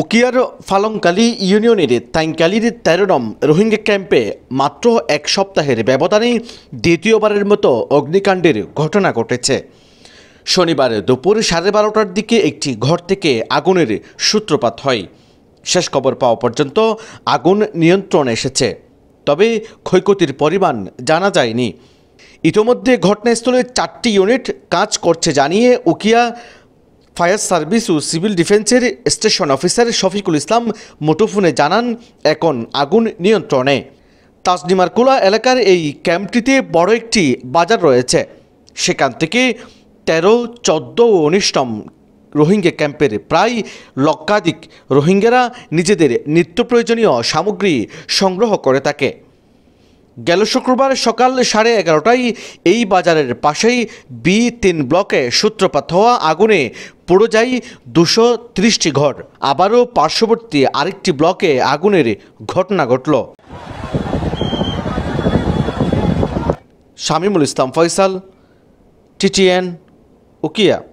উকিয়ার ফালংকালি ইউনিয়নের তাইংকালির তেরো নম রোহিঙ্গা ক্যাম্পে মাত্র এক সপ্তাহের ব্যবধানে দ্বিতীয়বারের মতো অগ্নিকাণ্ডের ঘটনা ঘটেছে শনিবার দুপুর সাড়ে বারোটার দিকে একটি ঘর থেকে আগুনের সূত্রপাত হয় শেষ খবর পাওয়া পর্যন্ত আগুন নিয়ন্ত্রণ এসেছে তবে ক্ষয়ক্ষতির পরিমাণ জানা যায়নি ইতোমধ্যে ঘটনাস্থলে চারটি ইউনিট কাজ করছে জানিয়ে উকিয়া ফায়ার সার্ভিস ও সিভিল ডিফেন্সের স্টেশন অফিসার শফিকুল ইসলাম মুঠোফোনে জানান এখন আগুন নিয়ন্ত্রণে কোলা এলাকার এই ক্যাম্পটিতে বড় একটি বাজার রয়েছে সেখান থেকে তেরো চোদ্দ ও উনিশতম রোহিঙ্গা ক্যাম্পের প্রায় লক্ষাধিক রোহিঙ্গারা নিজেদের নিত্য প্রয়োজনীয় সামগ্রী সংগ্রহ করে থাকে গেল শুক্রবার সকাল সাড়ে এগারোটায় এই বাজারের পাশেই বি তিন ব্লকে সূত্রপাত হওয়া আগুনে পুড়ে যায় দুশো ত্রিশটি ঘর আবারও পার্শ্ববর্তী আরেকটি ব্লকে আগুনের ঘটনা ঘটল শামিমুল ইসলাম ফয়সাল টিটিএন উকিয়া